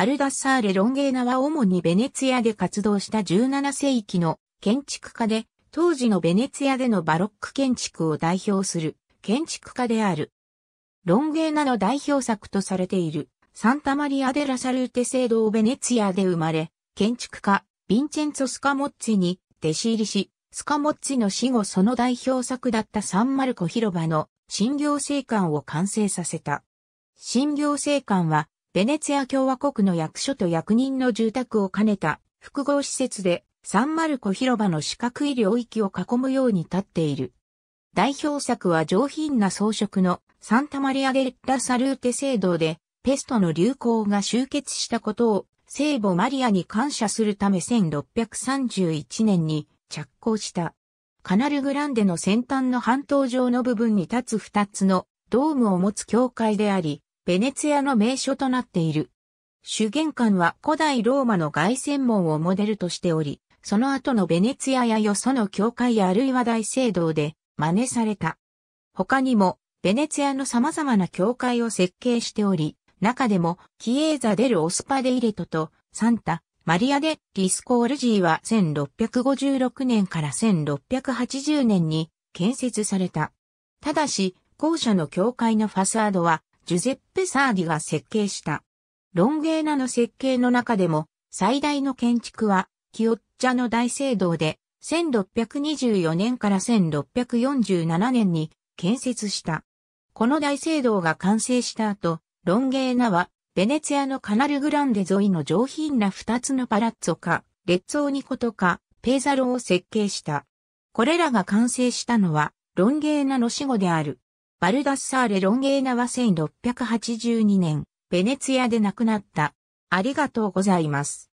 バルダッサーレ・ロンゲーナは主にベネツィアで活動した17世紀の建築家で、当時のベネツィアでのバロック建築を代表する建築家である。ロンゲーナの代表作とされているサンタマリア・デ・ラ・サルーテ聖堂ベネツィアで生まれ、建築家ヴィンチェンツォ・スカモッツィに弟子入りし、スカモッツィの死後その代表作だったサンマルコ広場の新行政館を完成させた。新行政館はベネツィア共和国の役所と役人の住宅を兼ねた複合施設で、サンマルコ広場の四角い領域を囲むように立っている。代表作は上品な装飾のサンタマリア・デッラ・サルーテ聖堂で、ペストの流行が終結したことを聖母マリアに感謝するため1631年に着工した。カナルグランデの先端の半島上の部分に立つ二つのドームを持つ教会であり、ベネツィアの名所となっている。主玄関は古代ローマの外旋門をモデルとしており、その後のベネツィアやよその教会やあるいは大聖堂で真似された。他にも、ベネツィアの様々な教会を設計しており、中でも、キエーザ・デル・オスパデ・イレトと、サンタ、マリア・デ・リスコールジーは1656年から1680年に建設された。ただし、校舎の教会のファサードは、ジュゼッペ・サーディが設計した。ロンゲーナの設計の中でも最大の建築はキオッチャの大聖堂で1624年から1647年に建設した。この大聖堂が完成した後、ロンゲーナはベネツィアのカナルグランデ沿いの上品な二つのパラッツォか、レッツオニコとか、ペーザロを設計した。これらが完成したのは、ロンゲーナの死後である。バルダッサーレ・ロンゲーナは1682年、ベネツィアで亡くなった。ありがとうございます。